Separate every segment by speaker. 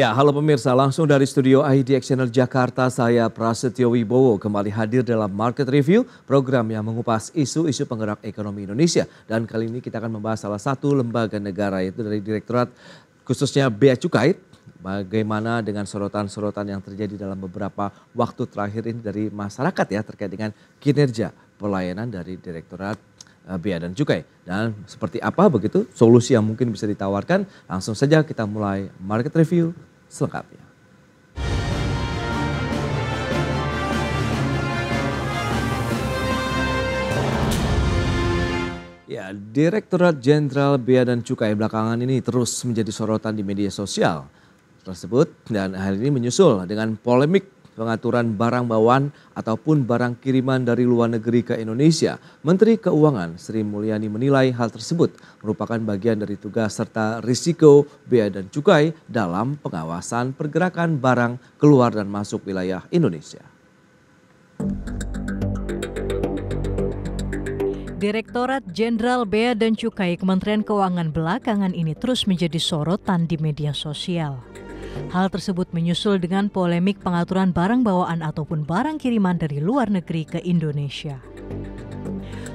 Speaker 1: Ya, halo pemirsa, langsung dari studio IDX Channel Jakarta, saya Prasetyo Wibowo kembali hadir dalam Market Review, program yang mengupas isu-isu penggerak ekonomi Indonesia. Dan kali ini kita akan membahas salah satu lembaga negara, yaitu dari Direktorat khususnya Bea Cukai, bagaimana dengan sorotan-sorotan yang terjadi dalam beberapa waktu terakhir ini dari masyarakat ya terkait dengan kinerja pelayanan dari Direktorat eh, Bea dan Cukai. Dan seperti apa begitu solusi yang mungkin bisa ditawarkan, langsung saja kita mulai market review selengkapnya. Ya, Direktorat Jenderal Bea dan Cukai belakangan ini terus menjadi sorotan di media sosial tersebut dan hal ini menyusul dengan polemik pengaturan barang bawaan ataupun barang kiriman dari luar negeri ke Indonesia, Menteri Keuangan Sri Mulyani menilai hal tersebut merupakan bagian dari tugas serta risiko bea dan cukai dalam pengawasan pergerakan barang keluar dan masuk wilayah Indonesia.
Speaker 2: Direktorat Jenderal Bea dan Cukai Kementerian Keuangan belakangan ini terus menjadi sorotan di media sosial. Hal tersebut menyusul dengan polemik pengaturan barang bawaan ataupun barang kiriman dari luar negeri ke Indonesia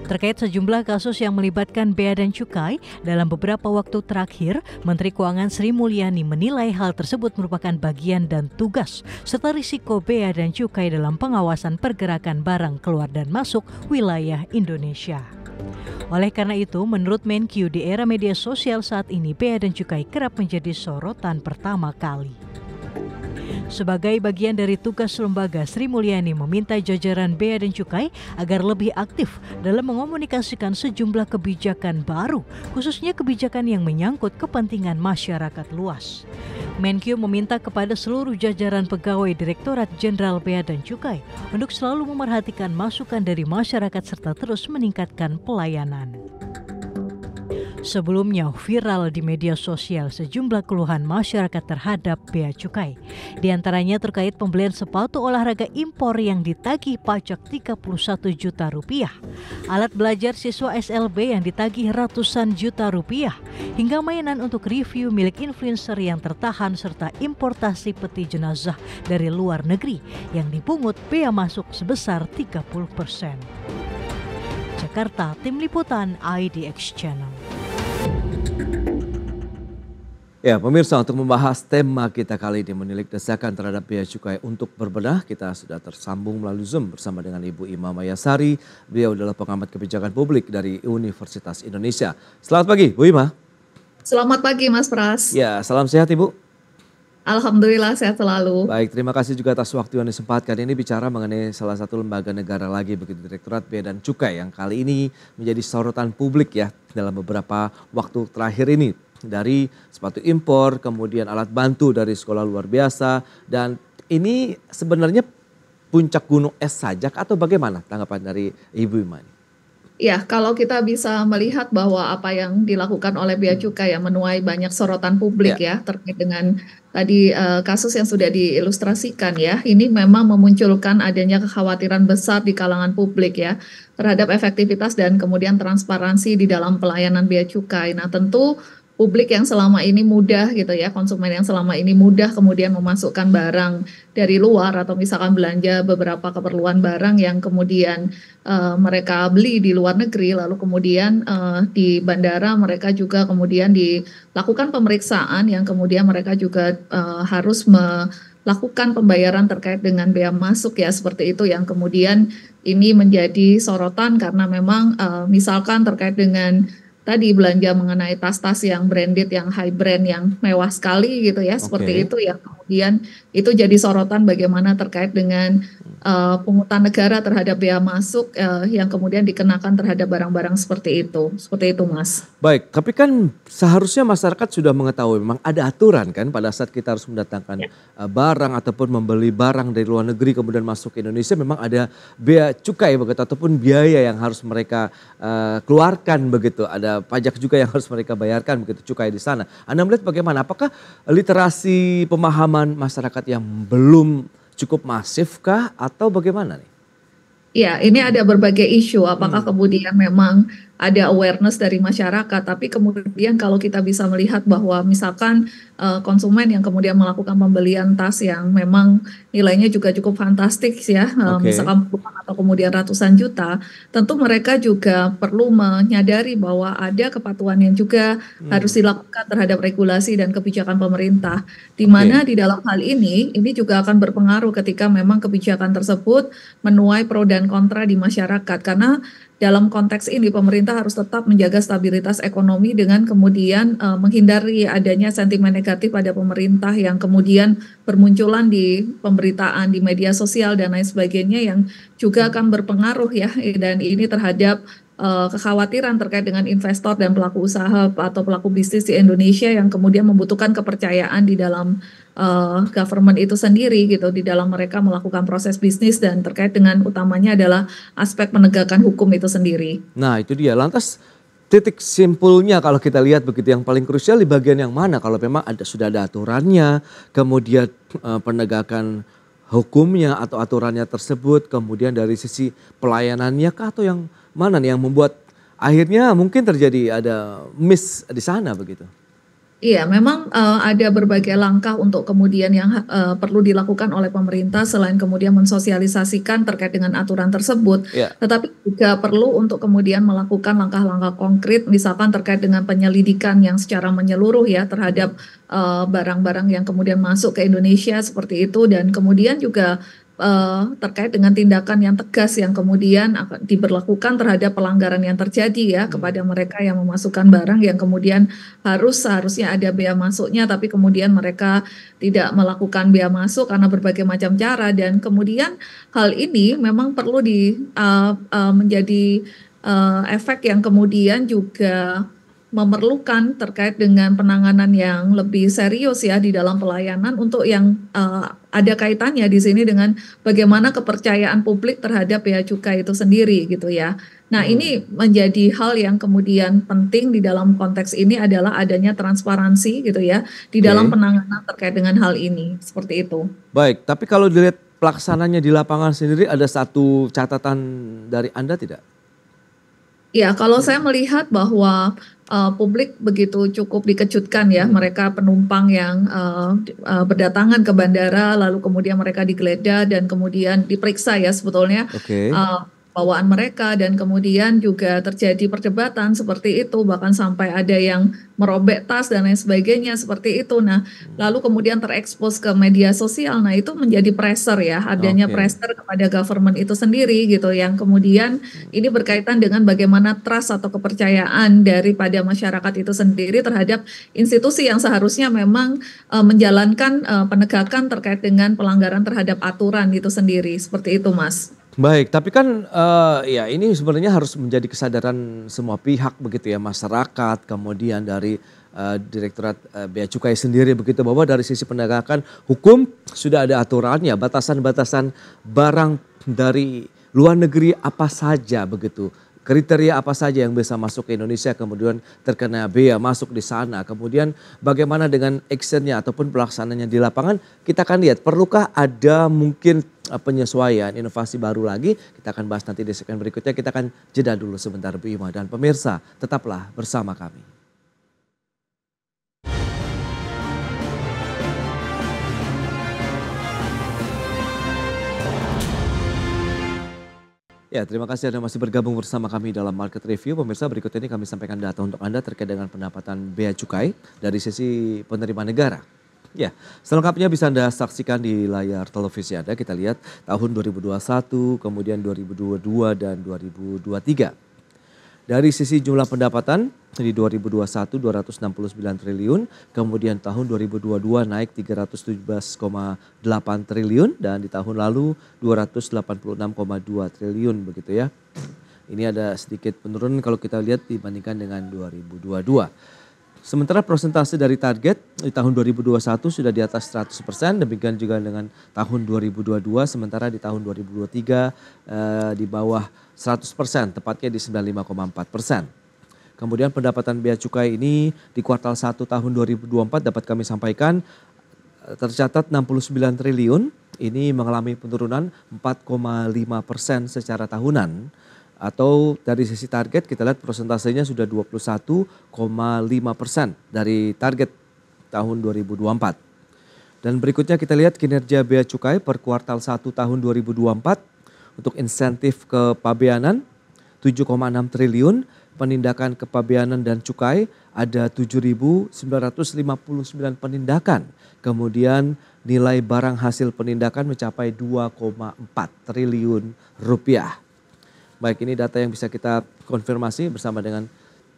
Speaker 2: terkait sejumlah kasus yang melibatkan bea dan cukai dalam beberapa waktu terakhir, Menteri Keuangan Sri Mulyani menilai hal tersebut merupakan bagian dan tugas serta risiko bea dan cukai dalam pengawasan pergerakan barang keluar dan masuk wilayah Indonesia. Oleh karena itu, menurut Menkyu di era media sosial saat ini, bea dan cukai kerap menjadi sorotan pertama kali. Sebagai bagian dari tugas lembaga, Sri Mulyani meminta jajaran bea dan cukai agar lebih aktif dalam mengomunikasikan sejumlah kebijakan baru, khususnya kebijakan yang menyangkut kepentingan masyarakat luas. Menkyu meminta kepada seluruh jajaran pegawai Direktorat Jenderal Bea dan Cukai untuk selalu memerhatikan masukan dari masyarakat serta terus meningkatkan pelayanan. Sebelumnya viral di media sosial sejumlah keluhan masyarakat terhadap bea cukai. Di antaranya terkait pembelian sepatu olahraga impor yang ditagih pajak 31 juta rupiah. Alat belajar siswa SLB yang ditagih ratusan juta rupiah. Hingga mainan untuk review milik influencer yang tertahan serta importasi peti jenazah dari luar negeri yang dipungut bea masuk sebesar 30 persen. Jakarta, Tim Liputan IDX Channel.
Speaker 1: Ya, pemirsa untuk membahas tema kita kali ini menilik desakan terhadap biaya cukai untuk berbenah, kita sudah tersambung melalui Zoom bersama dengan Ibu Imam Mayasari. Beliau adalah pengamat kebijakan publik dari Universitas Indonesia. Selamat pagi, Bu Ima.
Speaker 3: Selamat pagi, Mas Pras.
Speaker 1: Ya, salam sehat, Ibu.
Speaker 3: Alhamdulillah sehat selalu.
Speaker 1: Baik, terima kasih juga atas waktu yang disempatkan. Ini bicara mengenai salah satu lembaga negara lagi begitu Direktorat Bea dan Cukai yang kali ini menjadi sorotan publik ya dalam beberapa waktu terakhir ini dari sepatu impor, kemudian alat bantu dari sekolah luar biasa dan ini sebenarnya puncak gunung es saja atau bagaimana tanggapan dari Ibu Iman?
Speaker 3: Ya, kalau kita bisa melihat bahwa apa yang dilakukan oleh Bea hmm. Cukai yang menuai banyak sorotan publik ya, ya terkait dengan tadi uh, kasus yang sudah diilustrasikan ya, ini memang memunculkan adanya kekhawatiran besar di kalangan publik ya terhadap efektivitas dan kemudian transparansi di dalam pelayanan Bea Cukai. Nah, tentu publik yang selama ini mudah gitu ya, konsumen yang selama ini mudah kemudian memasukkan barang dari luar atau misalkan belanja beberapa keperluan barang yang kemudian uh, mereka beli di luar negeri lalu kemudian uh, di bandara mereka juga kemudian dilakukan pemeriksaan yang kemudian mereka juga uh, harus me lakukan pembayaran terkait dengan bea masuk ya seperti itu yang kemudian ini menjadi sorotan karena memang uh, misalkan terkait dengan tadi belanja mengenai tas-tas yang branded, yang high brand, yang mewah sekali gitu ya, okay. seperti itu ya kemudian itu jadi sorotan bagaimana terkait dengan uh, pungutan negara terhadap bea masuk uh, yang kemudian dikenakan terhadap barang-barang seperti itu. Seperti itu, Mas.
Speaker 1: Baik, tapi kan seharusnya masyarakat sudah mengetahui memang ada aturan kan pada saat kita harus mendatangkan ya. uh, barang ataupun membeli barang dari luar negeri kemudian masuk ke Indonesia memang ada bea cukai begitu ataupun biaya yang harus mereka uh, keluarkan begitu. Ada pajak juga yang harus mereka bayarkan begitu cukai di sana. Anda melihat bagaimana? Apakah literasi pemahaman masyarakat yang belum cukup masifkah atau bagaimana nih?
Speaker 3: Ya, ini ada berbagai isu. Apakah hmm. kemudian memang ada awareness dari masyarakat, tapi kemudian kalau kita bisa melihat bahwa misalkan uh, konsumen yang kemudian melakukan pembelian tas yang memang nilainya juga cukup fantastis ya, uh, misalkan puluhan atau kemudian ratusan juta, tentu mereka juga perlu menyadari bahwa ada kepatuhan yang juga hmm. harus dilakukan terhadap regulasi dan kebijakan pemerintah, di mana okay. di dalam hal ini ini juga akan berpengaruh ketika memang kebijakan tersebut menuai pro dan kontra di masyarakat, karena dalam konteks ini pemerintah harus tetap menjaga stabilitas ekonomi dengan kemudian uh, menghindari adanya sentimen negatif pada pemerintah yang kemudian bermunculan di pemberitaan di media sosial dan lain sebagainya yang juga akan berpengaruh ya dan ini terhadap uh, kekhawatiran terkait dengan investor dan pelaku usaha atau pelaku bisnis di Indonesia yang kemudian membutuhkan kepercayaan di dalam uh, government itu sendiri gitu di dalam mereka melakukan proses bisnis dan terkait dengan utamanya adalah aspek penegakan hukum itu sendiri.
Speaker 1: Nah, itu dia. Lantas titik simpulnya kalau kita lihat begitu yang paling krusial di bagian yang mana kalau memang ada sudah ada aturannya, kemudian uh, penegakan hukumnya atau aturannya tersebut, kemudian dari sisi pelayanannya kah atau yang mana nih yang membuat akhirnya mungkin terjadi ada miss di sana begitu?
Speaker 3: Iya, memang uh, ada berbagai langkah untuk kemudian yang uh, perlu dilakukan oleh pemerintah selain kemudian mensosialisasikan terkait dengan aturan tersebut, yeah. tetapi juga perlu untuk kemudian melakukan langkah-langkah konkret, misalkan terkait dengan penyelidikan yang secara menyeluruh ya terhadap eh, barang-barang uh, barang -barang yang kemudian masuk ke Indonesia seperti itu, dan kemudian juga uh, terkait dengan tindakan yang tegas yang kemudian akan diberlakukan terhadap pelanggaran yang terjadi ya hmm. kepada mereka yang memasukkan barang yang kemudian harus seharusnya ada bea masuknya tapi kemudian mereka tidak melakukan bea masuk karena berbagai macam cara dan kemudian hal ini memang perlu di uh, uh, menjadi uh, efek yang kemudian juga memerlukan terkait dengan penanganan yang lebih serius ya di dalam pelayanan untuk yang uh, ada kaitannya di sini dengan bagaimana kepercayaan publik terhadap bea cukai itu sendiri gitu ya. Nah, hmm. ini menjadi hal yang kemudian penting di dalam konteks ini adalah adanya transparansi gitu ya di dalam penanganan terkait dengan hal ini seperti itu.
Speaker 1: Baik, tapi kalau dilihat pelaksananya di lapangan sendiri ada satu catatan dari Anda tidak?
Speaker 3: Ya, kalau hmm. saya melihat bahwa uh, publik begitu cukup dikejutkan ya mereka penumpang yang uh, uh, berdatangan ke bandara lalu kemudian mereka digeledah dan kemudian diperiksa ya sebetulnya
Speaker 2: okay. uh,
Speaker 3: bawaan mereka dan kemudian juga terjadi perdebatan seperti itu bahkan sampai ada yang merobek tas dan lain sebagainya seperti itu nah hmm. lalu kemudian terekspos ke media sosial nah itu menjadi pressure ya adanya okay. pressure kepada government itu sendiri gitu yang kemudian hmm. ini berkaitan dengan bagaimana trust atau kepercayaan daripada masyarakat itu sendiri terhadap institusi yang seharusnya memang uh, menjalankan uh, penegakan terkait dengan pelanggaran terhadap aturan itu sendiri seperti itu mas
Speaker 1: Baik, tapi kan uh, ya ini sebenarnya harus menjadi kesadaran semua pihak begitu ya, masyarakat, kemudian dari uh, Direktorat uh, Bea Cukai sendiri begitu bahwa dari sisi penegakan hukum sudah ada aturannya, batasan-batasan barang dari luar negeri apa saja begitu kriteria apa saja yang bisa masuk ke Indonesia kemudian terkena bea masuk di sana kemudian bagaimana dengan actionnya ataupun pelaksananya di lapangan kita akan lihat perlukah ada mungkin Eh, penyesuaian, inovasi baru lagi. Kita akan bahas nanti di segmen berikutnya. Kita akan jeda dulu sebentar Bu Ima dan pemirsa tetaplah bersama kami. Ya, terima kasih Anda masih bergabung bersama kami dalam Market Review. Pemirsa, berikut ini kami sampaikan data untuk Anda terkait dengan pendapatan bea cukai dari sisi penerimaan negara. Ya, selengkapnya bisa Anda saksikan di layar televisi Anda. Kita lihat tahun 2021, kemudian 2022 dan 2023. Dari sisi jumlah pendapatan di 2021 269 triliun, kemudian tahun 2022 naik 317,8 triliun dan di tahun lalu 286,2 triliun begitu ya. Ini ada sedikit penurunan kalau kita lihat dibandingkan dengan 2022. Sementara persentase dari target di tahun 2021 sudah di atas 100%, demikian juga dengan tahun 2022, sementara di tahun 2023 eh, di bawah 100%, tepatnya di 95,4%. Kemudian pendapatan bea cukai ini di kuartal 1 tahun 2024 dapat kami sampaikan eh, tercatat 69 triliun. Ini mengalami penurunan 4,5 persen secara tahunan atau dari sisi target kita lihat persentasenya sudah 21,5 persen dari target tahun 2024. Dan berikutnya kita lihat kinerja bea cukai per kuartal 1 tahun 2024 untuk insentif kepabeanan 7,6 triliun, penindakan kepabeanan dan cukai ada 7.959 penindakan. Kemudian nilai barang hasil penindakan mencapai 2,4 triliun rupiah. Baik, ini data yang bisa kita konfirmasi bersama dengan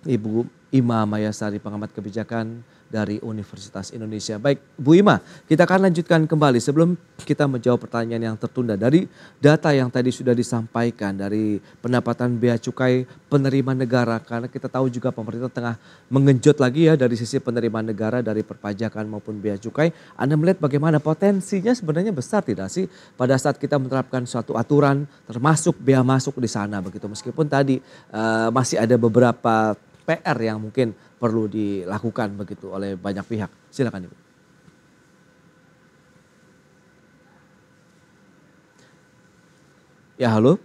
Speaker 1: Ibu Ima Mayasari, pengamat kebijakan dari Universitas Indonesia. Baik, Bu Ima, kita akan lanjutkan kembali sebelum kita menjawab pertanyaan yang tertunda dari data yang tadi sudah disampaikan dari pendapatan bea cukai penerima negara karena kita tahu juga pemerintah tengah mengenjot lagi ya dari sisi penerimaan negara dari perpajakan maupun bea cukai. Anda melihat bagaimana potensinya sebenarnya besar tidak sih pada saat kita menerapkan suatu aturan termasuk bea masuk di sana begitu meskipun tadi uh, masih ada beberapa PR yang mungkin perlu dilakukan begitu oleh banyak pihak. Silakan Ibu. Ya halo.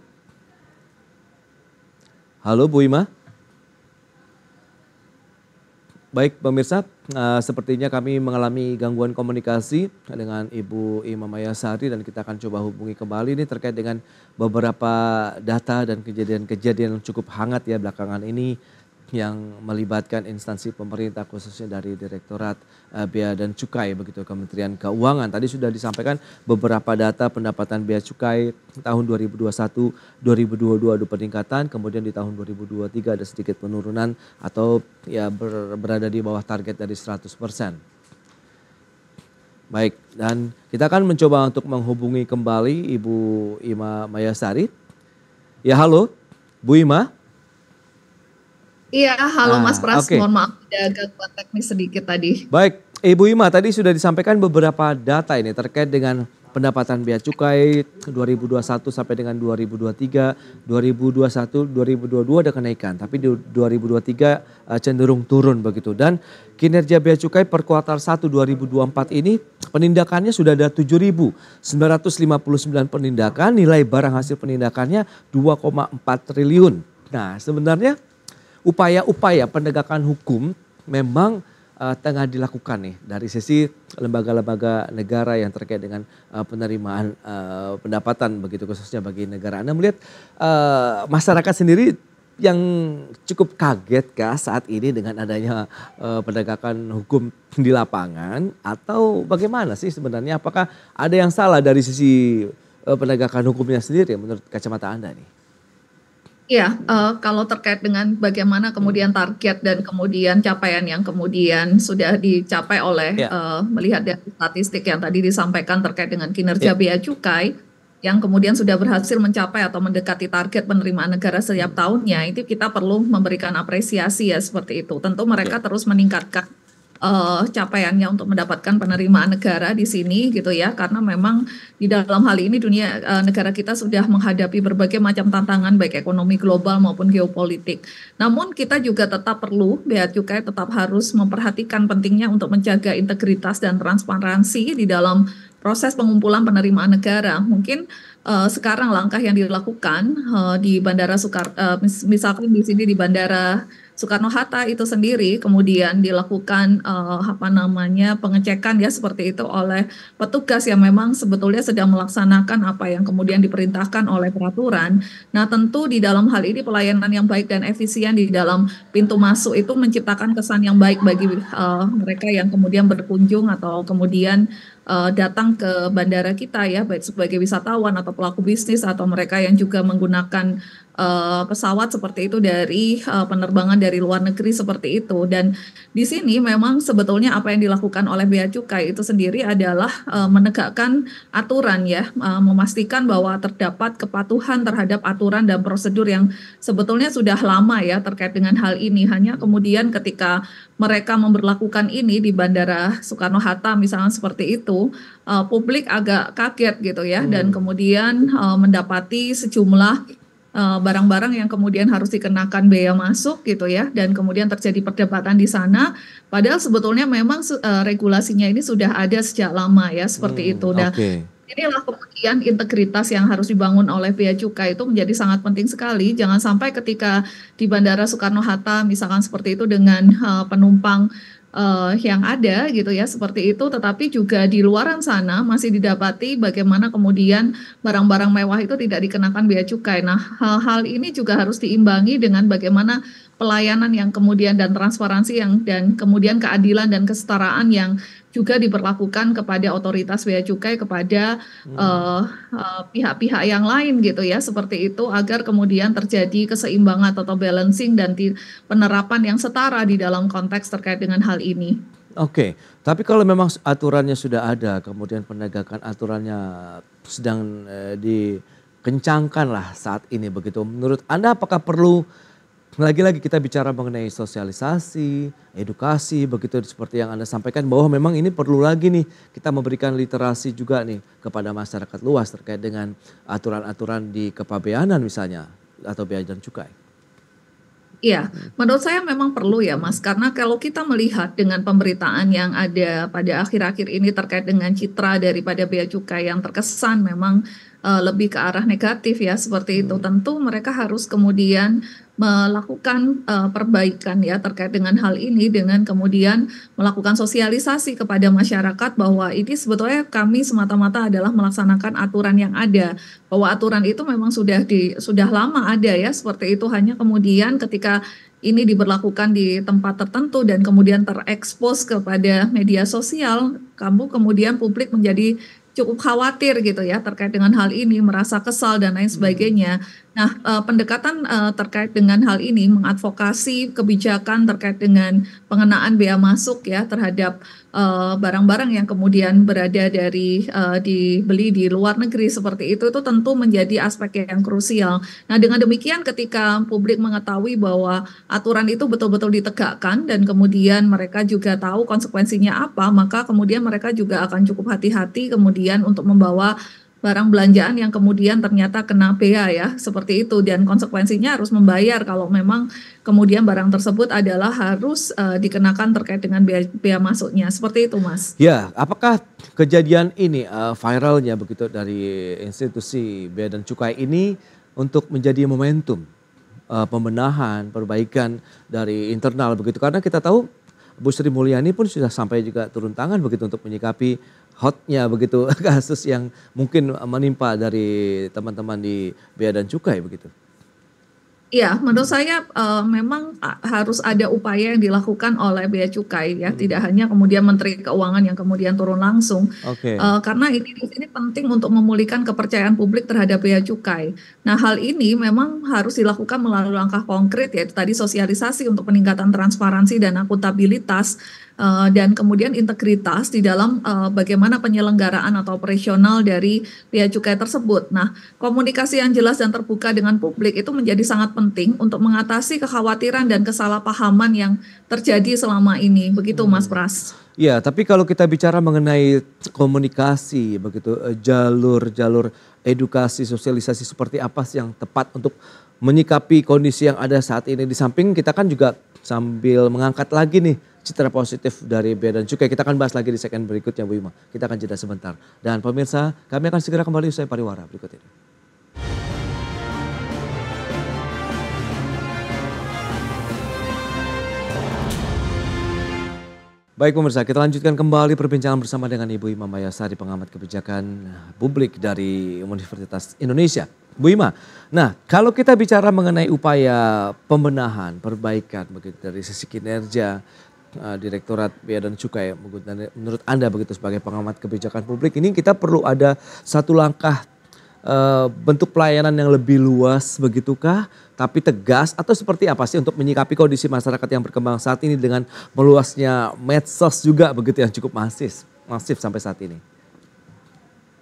Speaker 1: Halo Bu Ima. Baik pemirsa, uh, sepertinya kami mengalami gangguan komunikasi dengan Ibu Ima Mayasari dan kita akan coba hubungi kembali ini terkait dengan beberapa data dan kejadian-kejadian yang cukup hangat ya belakangan ini yang melibatkan instansi pemerintah khususnya dari Direktorat eh, Bea dan Cukai begitu Kementerian Keuangan. Tadi sudah disampaikan beberapa data pendapatan bea cukai tahun 2021 2022 ada peningkatan, kemudian di tahun 2023 ada sedikit penurunan atau ya berada di bawah target dari 100%. Baik, dan kita akan mencoba untuk menghubungi kembali Ibu Ima Mayasari. Ya halo, Bu Ima.
Speaker 3: Iya, halo nah, Mas ah, Pras, okay. mohon maaf ada gangguan teknis sedikit tadi.
Speaker 1: Baik, Ibu Ima tadi sudah disampaikan beberapa data ini terkait dengan pendapatan bea cukai 2021 sampai dengan 2023, 2021, 2022 ada kenaikan, tapi di 2023 eh, cenderung turun begitu. Dan kinerja bea cukai per kuartal 1 2024 ini penindakannya sudah ada 7.959 penindakan, nilai barang hasil penindakannya 2,4 triliun. Nah, sebenarnya upaya-upaya penegakan hukum memang uh, tengah dilakukan nih dari sisi lembaga-lembaga negara yang terkait dengan uh, penerimaan uh, pendapatan begitu khususnya bagi negara. Anda melihat uh, masyarakat sendiri yang cukup kaget kah saat ini dengan adanya uh, penegakan hukum di lapangan atau bagaimana sih sebenarnya apakah ada yang salah dari sisi uh, penegakan hukumnya sendiri menurut kacamata Anda nih?
Speaker 3: Ya, uh, kalau terkait dengan bagaimana hmm. kemudian target dan kemudian capaian yang kemudian sudah dicapai oleh ya. uh, melihat dari statistik yang tadi disampaikan terkait dengan kinerja ya. bea cukai yang kemudian sudah berhasil mencapai atau mendekati target penerimaan negara setiap hmm. tahunnya itu kita perlu memberikan apresiasi ya seperti itu. Tentu mereka ya. terus meningkatkan uh, capaiannya untuk mendapatkan penerimaan negara di sini gitu ya karena memang di dalam hal ini dunia uh, negara kita sudah menghadapi berbagai macam tantangan baik ekonomi global maupun geopolitik. Namun kita juga tetap perlu bea cukai tetap harus memperhatikan pentingnya untuk menjaga integritas dan transparansi di dalam proses pengumpulan penerimaan negara. Mungkin uh, sekarang langkah yang dilakukan uh, di Bandara Soekar uh, misalkan di sini di Bandara Soekarno Hatta itu sendiri kemudian dilakukan uh, apa namanya pengecekan ya seperti itu oleh petugas yang memang sebetulnya sedang melaksanakan apa yang kemudian diperintahkan oleh peraturan. Nah tentu di dalam hal ini pelayanan yang baik dan efisien di dalam pintu masuk itu menciptakan kesan yang baik bagi uh, mereka yang kemudian berkunjung atau kemudian uh, datang ke bandara kita ya baik sebagai wisatawan atau pelaku bisnis atau mereka yang juga menggunakan uh, pesawat seperti itu dari uh, penerbangan dari luar negeri seperti itu dan di sini memang sebetulnya apa yang dilakukan oleh bea cukai itu sendiri adalah uh, menegakkan aturan ya uh, memastikan bahwa terdapat kepatuhan terhadap aturan dan prosedur yang sebetulnya sudah lama ya terkait dengan hal ini hanya kemudian ketika mereka memperlakukan ini di bandara Soekarno Hatta misalnya seperti itu itu uh, publik agak kaget gitu ya hmm. dan kemudian uh, mendapati sejumlah eh, barang-barang uh, yang kemudian harus dikenakan bea masuk gitu ya dan kemudian terjadi perdebatan di sana padahal sebetulnya memang uh, regulasinya ini sudah ada sejak lama ya seperti hmm, itu dan okay. inilah kemudian integritas yang harus dibangun oleh pihak cukai itu menjadi sangat penting sekali jangan sampai ketika di bandara Soekarno Hatta misalkan seperti itu dengan uh, penumpang uh, yang ada gitu ya seperti itu tetapi juga di luaran sana masih didapati bagaimana kemudian barang-barang mewah itu tidak dikenakan biaya cukai. Nah, hal-hal ini juga harus diimbangi dengan bagaimana pelayanan yang kemudian dan transparansi yang dan kemudian keadilan dan kesetaraan yang juga diberlakukan kepada otoritas bea cukai kepada hmm. Eh, eh, pihak-pihak hmm. uh, uh, yang lain gitu ya seperti itu agar kemudian terjadi keseimbangan atau balancing dan penerapan yang setara di dalam konteks terkait dengan hal ini.
Speaker 1: Oke, okay. tapi kalau memang aturannya sudah ada, kemudian penegakan aturannya sedang eh, dikencangkan lah saat ini begitu. Menurut Anda apakah perlu lagi-lagi kita bicara mengenai sosialisasi, edukasi, begitu seperti yang Anda sampaikan bahwa memang ini perlu lagi nih kita memberikan literasi juga nih kepada masyarakat luas terkait dengan aturan-aturan di kepabeanan misalnya atau bea dan cukai.
Speaker 3: Iya, menurut saya memang perlu ya Mas, karena kalau kita melihat dengan pemberitaan yang ada pada akhir-akhir ini terkait dengan citra daripada bea cukai yang terkesan memang uh, lebih ke arah negatif ya seperti itu, hmm. tentu mereka harus kemudian melakukan uh, perbaikan ya terkait dengan hal ini dengan kemudian melakukan sosialisasi kepada masyarakat bahwa ini sebetulnya kami semata-mata adalah melaksanakan aturan yang ada bahwa aturan itu memang sudah di sudah lama ada ya seperti itu hanya kemudian ketika ini diberlakukan di tempat tertentu dan kemudian terekspos kepada media sosial kamu kemudian publik menjadi cukup khawatir gitu ya terkait dengan hal ini merasa kesal dan lain hmm. sebagainya Nah, uh, pendekatan uh, terkait dengan hal ini mengadvokasi kebijakan terkait dengan pengenaan bea masuk ya terhadap eh, barang-barang uh, yang kemudian berada dari uh, dibeli di luar negeri seperti itu itu tentu menjadi aspek yang krusial. Nah, dengan demikian ketika publik mengetahui bahwa aturan itu betul-betul ditegakkan dan kemudian mereka juga tahu konsekuensinya apa, maka kemudian mereka juga akan cukup hati-hati kemudian untuk membawa barang belanjaan yang kemudian ternyata kena bea ya seperti itu dan konsekuensinya harus membayar kalau memang kemudian barang tersebut adalah harus uh, dikenakan terkait dengan bea, bea masuknya seperti itu mas.
Speaker 1: Ya apakah kejadian ini uh, viralnya begitu dari institusi bea dan cukai ini untuk menjadi momentum uh, pembenahan perbaikan dari internal begitu karena kita tahu Bu Sri Mulyani pun sudah sampai juga turun tangan begitu untuk menyikapi hotnya begitu kasus yang mungkin menimpa dari teman-teman di Bea dan Cukai begitu.
Speaker 3: Ya, menurut hmm. saya uh, memang harus ada upaya yang dilakukan oleh Bea Cukai ya, hmm. tidak hanya kemudian Menteri Keuangan yang kemudian turun langsung. Okay. Uh, eh, karena ini di penting untuk memulihkan kepercayaan publik terhadap Bea Cukai. Nah, hal ini memang harus dilakukan melalui langkah konkret ya, tadi sosialisasi untuk peningkatan transparansi dan akuntabilitas Eh, dan kemudian integritas di dalam uh, bagaimana penyelenggaraan atau operasional dari bea cukai tersebut. Nah, komunikasi yang jelas dan terbuka dengan publik itu menjadi sangat penting untuk mengatasi kekhawatiran dan kesalahpahaman yang terjadi selama ini. Begitu, hmm. Mas Pras.
Speaker 1: Ya, tapi kalau kita bicara mengenai komunikasi, begitu jalur-jalur eh, edukasi sosialisasi seperti apa sih yang tepat untuk menyikapi kondisi yang ada saat ini. Di samping kita kan juga sambil mengangkat lagi nih citra positif dari bea dan cukai. Kita akan bahas lagi di segmen berikutnya Bu Ima. Kita akan jeda sebentar. Dan pemirsa, kami akan segera kembali usai pariwara berikut ini. Baik pemirsa, kita lanjutkan kembali perbincangan bersama dengan Ibu Ima Mayasari, pengamat kebijakan publik dari Universitas Indonesia. Bu Ima, nah kalau kita bicara mengenai upaya pembenahan, perbaikan begitu dari sisi kinerja, Eh, Direktorat Bea dan Cukai menurut Anda begitu sebagai pengamat kebijakan publik ini kita perlu ada satu langkah eh, bentuk pelayanan yang lebih luas begitukah tapi tegas atau seperti apa sih untuk menyikapi kondisi masyarakat yang berkembang saat ini dengan meluasnya medsos juga begitu yang cukup masif masif sampai saat ini?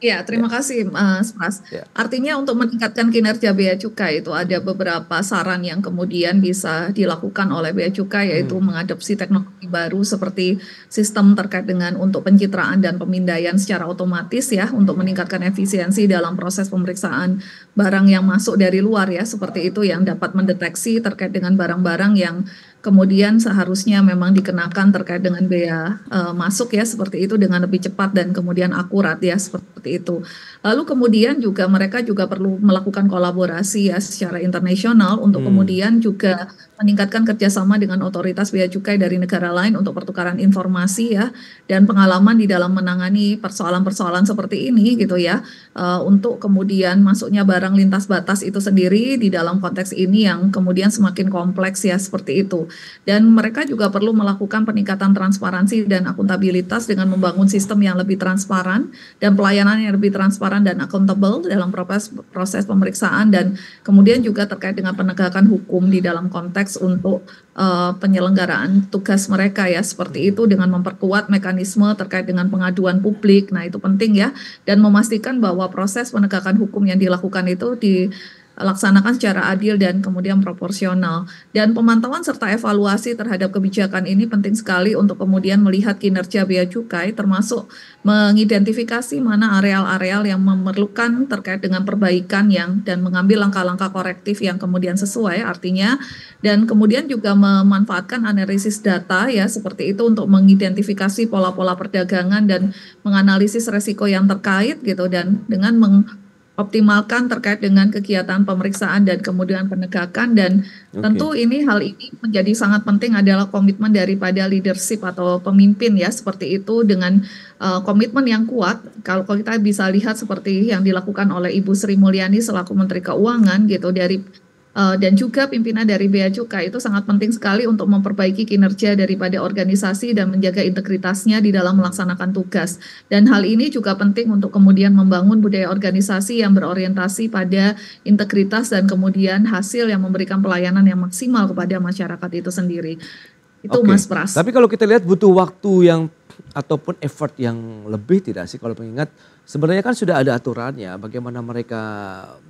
Speaker 3: Ya, terima ya. kasih Mas Pras. Ya. Artinya untuk meningkatkan kinerja bea cukai itu ada beberapa saran yang kemudian bisa dilakukan oleh bea cukai hmm. yaitu hmm. mengadopsi teknologi baru seperti sistem terkait dengan untuk pencitraan dan pemindaian secara otomatis ya untuk hmm. meningkatkan efisiensi dalam proses pemeriksaan barang yang masuk dari luar ya seperti itu yang dapat mendeteksi terkait dengan barang-barang yang kemudian seharusnya memang dikenakan terkait dengan biaya uh, masuk ya seperti itu dengan lebih cepat dan kemudian akurat ya seperti itu. Lalu kemudian juga mereka juga perlu melakukan kolaborasi ya secara internasional untuk hmm. kemudian juga meningkatkan kerjasama dengan otoritas bea cukai dari negara lain untuk pertukaran informasi ya dan pengalaman di dalam menangani persoalan-persoalan seperti ini gitu ya uh, untuk kemudian masuknya barang lintas batas itu sendiri di dalam konteks ini yang kemudian semakin kompleks ya seperti itu dan mereka juga perlu melakukan peningkatan transparansi dan akuntabilitas dengan membangun sistem yang lebih transparan dan pelayanan yang lebih transparan dan akuntabel dalam proses proses pemeriksaan dan kemudian juga terkait dengan penegakan hukum di dalam konteks konteks untuk uh, penyelenggaraan tugas mereka ya seperti itu dengan memperkuat mekanisme terkait dengan pengaduan publik. Nah, itu penting ya dan memastikan bahwa proses penegakan hukum yang dilakukan itu di laksanakan secara adil dan kemudian proporsional. Dan pemantauan serta evaluasi terhadap kebijakan ini penting sekali untuk kemudian melihat kinerja bea cukai termasuk mengidentifikasi mana areal-areal yang memerlukan terkait dengan perbaikan yang dan mengambil langkah-langkah korektif yang kemudian sesuai artinya dan kemudian juga memanfaatkan analisis data ya seperti itu untuk mengidentifikasi pola-pola perdagangan dan menganalisis resiko yang terkait gitu dan dengan optimalkan terkait dengan kegiatan pemeriksaan dan kemudian penegakan dan okay. tentu ini hal ini menjadi sangat penting adalah komitmen daripada leadership atau pemimpin ya seperti itu dengan uh, komitmen yang kuat kalau kita bisa lihat seperti yang dilakukan oleh Ibu Sri Mulyani selaku Menteri Keuangan gitu dari Eh, dan juga pimpinan dari Bea Cukai itu sangat penting sekali untuk memperbaiki kinerja daripada organisasi dan menjaga integritasnya di dalam melaksanakan tugas. Dan hal ini juga penting untuk kemudian membangun budaya organisasi yang berorientasi pada integritas dan kemudian hasil yang memberikan pelayanan yang maksimal kepada masyarakat itu sendiri. Itu okay. Mas Pras. Tapi
Speaker 1: kalau kita lihat butuh waktu yang ataupun effort yang lebih tidak sih kalau mengingat sebenarnya kan sudah ada aturannya bagaimana mereka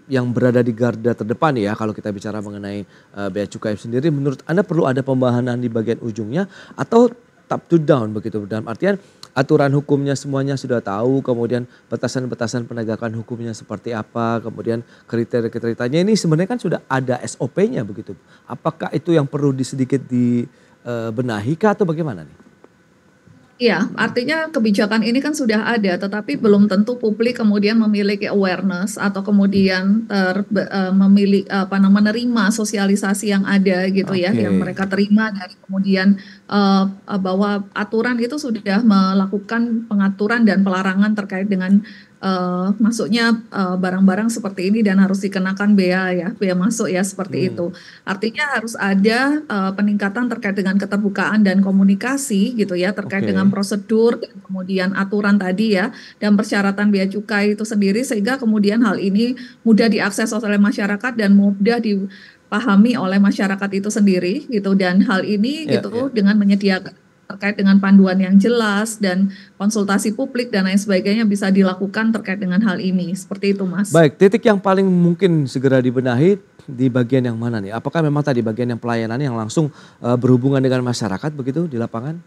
Speaker 1: yang berada di garda terdepan ya kalau kita bicara mengenai uh, bea cukai sendiri menurut Anda perlu ada pembahasan di bagian ujungnya atau top to down begitu dalam artian aturan hukumnya semuanya sudah tahu, kemudian batasan-batasan penegakan hukumnya seperti apa, kemudian kriteria-kriterianya ini sebenarnya kan sudah ada SOP-nya begitu. Apakah itu yang perlu disedikit dibenahi eh, kah atau bagaimana nih?
Speaker 3: Iya, artinya kebijakan ini kan sudah ada, tetapi belum tentu publik kemudian memiliki awareness atau kemudian ter eh, memilih apa namanya menerima sosialisasi yang ada gitu okay. ya, yang mereka terima dari kemudian uh, bahwa aturan itu sudah melakukan pengaturan dan pelarangan terkait dengan uh, eh, masuknya eh, barang-barang uh, seperti ini dan harus dikenakan bea ya bea masuk ya seperti hmm. itu artinya harus ada uh, peningkatan terkait dengan keterbukaan dan komunikasi gitu ya terkait okay. dengan prosedur dan kemudian aturan tadi ya dan persyaratan bea cukai itu sendiri sehingga kemudian hal ini mudah diakses oleh masyarakat dan mudah di pahami oleh masyarakat itu sendiri gitu dan hal ini yeah, gitu yeah. dengan menyediakan terkait dengan panduan yang jelas dan konsultasi publik dan lain sebagainya bisa dilakukan terkait dengan hal ini. Seperti itu, Mas. Baik,
Speaker 1: titik yang paling mungkin segera dibenahi di bagian yang mana nih? Apakah memang tadi bagian yang pelayanan yang langsung eh, berhubungan dengan masyarakat begitu di lapangan?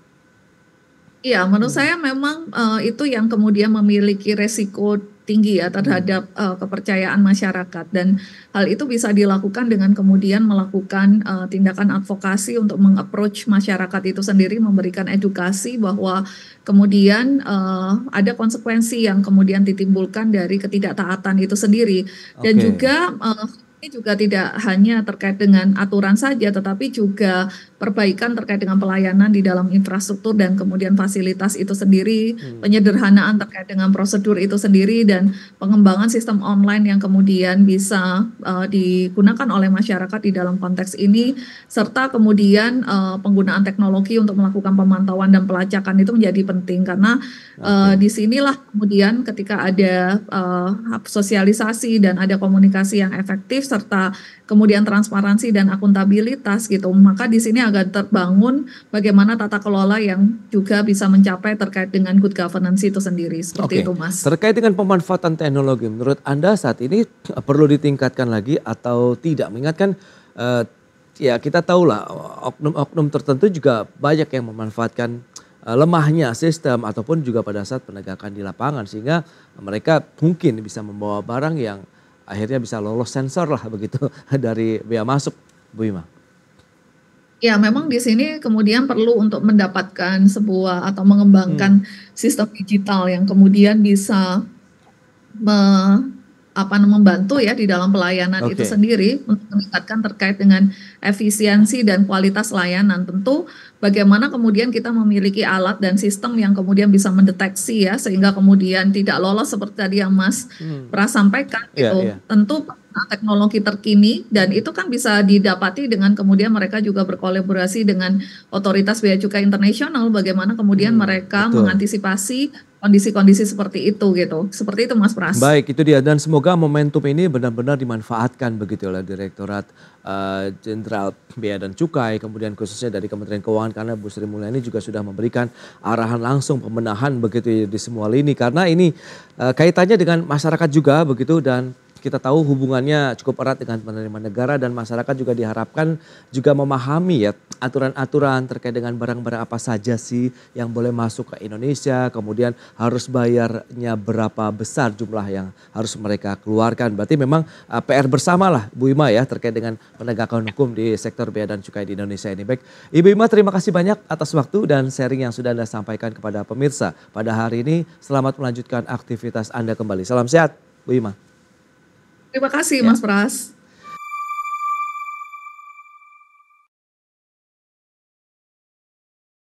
Speaker 3: Iya, menurut hmm. saya memang uh, itu yang kemudian memiliki resiko tinggi ya terhadap uh, kepercayaan masyarakat dan hal itu bisa dilakukan dengan kemudian melakukan uh, tindakan advokasi untuk mengapproach masyarakat itu sendiri memberikan edukasi bahwa kemudian uh, ada konsekuensi yang kemudian ditimbulkan dari ketidaktaatan itu sendiri dan juga uh, ini juga tidak hanya terkait dengan aturan saja, tetapi juga perbaikan terkait dengan pelayanan di dalam infrastruktur dan kemudian fasilitas itu sendiri, hmm. penyederhanaan terkait dengan prosedur itu sendiri dan pengembangan sistem online yang kemudian bisa uh, digunakan oleh masyarakat di dalam konteks ini serta kemudian uh, penggunaan teknologi untuk melakukan pemantauan dan pelacakan itu menjadi penting karena uh, eh, okay. disinilah kemudian ketika ada uh, sosialisasi dan ada komunikasi yang efektif serta kemudian transparansi dan akuntabilitas gitu maka di sini agar terbangun bagaimana tata kelola yang juga bisa mencapai terkait dengan good governance itu sendiri. Seperti okay. itu Mas.
Speaker 1: Terkait dengan pemanfaatan teknologi, menurut Anda saat ini eh, perlu ditingkatkan lagi atau tidak? Mengingatkan uh, ya kita tahu lah oknum-oknum tertentu juga banyak yang memanfaatkan eh, lemahnya sistem ataupun juga pada saat penegakan di lapangan sehingga mereka mungkin bisa membawa barang yang akhirnya bisa lolos sensor lah begitu dari bea masuk Bu Ima.
Speaker 3: Ya, memang di sini kemudian perlu untuk mendapatkan sebuah atau mengembangkan hmm. sistem digital yang kemudian bisa me apa membantu ya di dalam pelayanan okay. itu sendiri untuk meningkatkan terkait dengan efisiensi dan kualitas layanan tentu bagaimana kemudian kita memiliki alat dan sistem yang kemudian bisa mendeteksi ya sehingga kemudian tidak lolos seperti tadi yang Mas hmm. pernah sampaikan yeah, itu yeah. tentu teknologi terkini dan itu kan bisa didapati dengan kemudian mereka juga berkolaborasi dengan otoritas bea cukai internasional bagaimana kemudian hmm, mereka betul. mengantisipasi kondisi-kondisi seperti itu gitu. Seperti itu Mas Pras. Baik,
Speaker 1: itu dia dan semoga momentum ini benar-benar dimanfaatkan begitu oleh Direktorat eh, Jenderal uh, Bea dan Cukai kemudian khususnya dari Kementerian Keuangan karena Bu Sri Mulyani juga sudah memberikan arahan langsung pembenahan begitu di semua lini karena ini uh, kaitannya dengan masyarakat juga begitu dan kita tahu hubungannya cukup erat dengan penerimaan negara dan masyarakat juga diharapkan juga memahami ya aturan-aturan terkait dengan barang-barang apa saja sih yang boleh masuk ke Indonesia, kemudian harus bayarnya berapa besar jumlah yang harus mereka keluarkan. Berarti memang uh, eh, PR bersama lah Bu Ima ya terkait dengan penegakan hukum di sektor bea dan cukai di Indonesia ini. Baik, Ibu Ima terima kasih banyak atas waktu dan sharing yang sudah Anda sampaikan kepada pemirsa pada hari ini. Selamat melanjutkan aktivitas Anda kembali. Salam sehat, Bu Ima.
Speaker 3: Terima kasih ya. Mas Pras.